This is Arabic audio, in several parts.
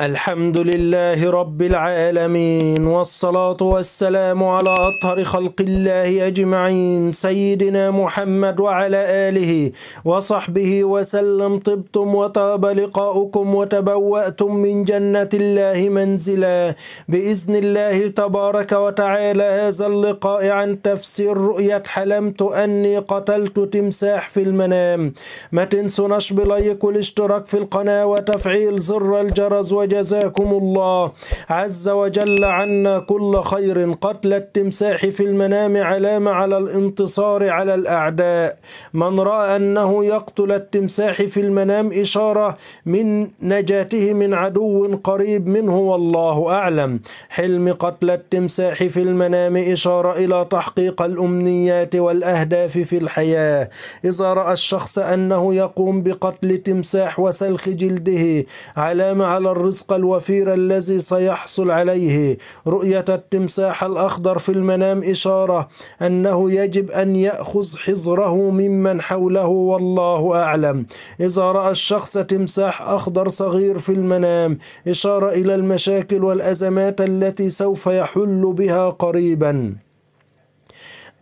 الحمد لله رب العالمين والصلاة والسلام على أطهر خلق الله أجمعين سيدنا محمد وعلى آله وصحبه وسلم طبتم وطاب لقاؤكم وتبوأتم من جنة الله منزلا بإذن الله تبارك وتعالى هذا اللقاء عن تفسير رؤية حلمت أني قتلت تمساح في المنام ما تنسوا نشب لايك والاشتراك في القناة وتفعيل زر الجرس وجزاكم الله عز وجل عنا كل خير قتل التمساح في المنام علامة على الانتصار على الأعداء من رأى أنه يقتل التمساح في المنام إشارة من نجاته من عدو قريب منه والله أعلم حلم قتل التمساح في المنام إشارة إلى تحقيق الأمنيات والأهداف في الحياة إذا رأى الشخص أنه يقوم بقتل تمساح وسلخ جلده علامة على الرزق الرزق الوفير الذي سيحصل عليه رؤية التمساح الأخضر في المنام إشارة أنه يجب أن يأخذ حذره ممن حوله والله أعلم إذا رأى الشخص تمساح أخضر صغير في المنام إشارة إلى المشاكل والأزمات التي سوف يحل بها قريبا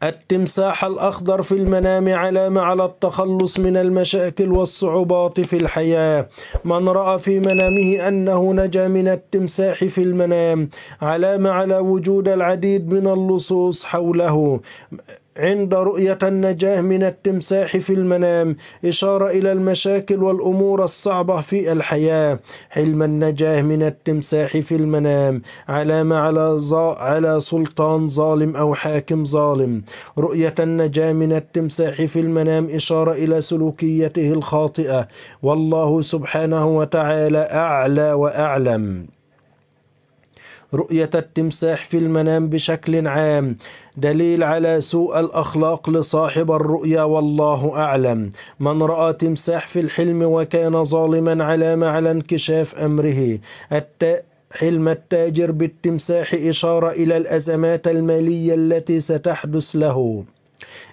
التمساح الأخضر في المنام علامة على التخلص من المشاكل والصعوبات في الحياة من رأى في منامه أنه نجا من التمساح في المنام علامة على وجود العديد من اللصوص حوله عند رؤية النجاة من التمساح في المنام إشارة إلى المشاكل والأمور الصعبة في الحياة حلم النجاة من التمساح في المنام علامة على على سلطان ظالم أو حاكم ظالم رؤية النجاة من التمساح في المنام إشارة إلى سلوكيته الخاطئة والله سبحانه وتعالى أعلى وأعلم رؤية التمساح في المنام بشكل عام دليل على سوء الأخلاق لصاحب الرؤيا والله أعلم من رأى تمساح في الحلم وكان ظالما علام على انكشاف أمره الت... حلم التاجر بالتمساح إشارة إلى الأزمات المالية التي ستحدث له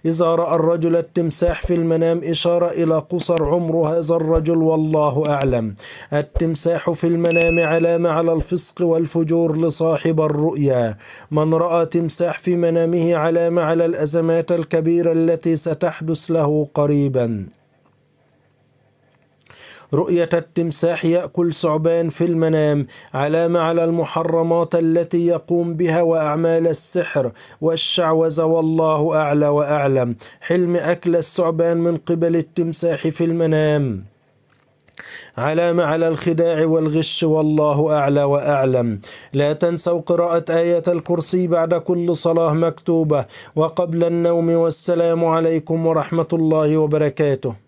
إذا رأى الرجل التمساح في المنام إشارة إلى قصر عمر هذا الرجل والله أعلم التمساح في المنام علامة على الفسق والفجور لصاحب الرؤيا من رأى تمساح في منامه علامة على الأزمات الكبيرة التي ستحدث له قريبا رؤية التمساح يأكل ثعبان في المنام علامة على المحرمات التي يقوم بها وأعمال السحر والشعوذة والله أعلى وأعلم حلم أكل الثعبان من قبل التمساح في المنام علامة على الخداع والغش والله أعلى وأعلم لا تنسوا قراءة آية الكرسي بعد كل صلاة مكتوبة وقبل النوم والسلام عليكم ورحمة الله وبركاته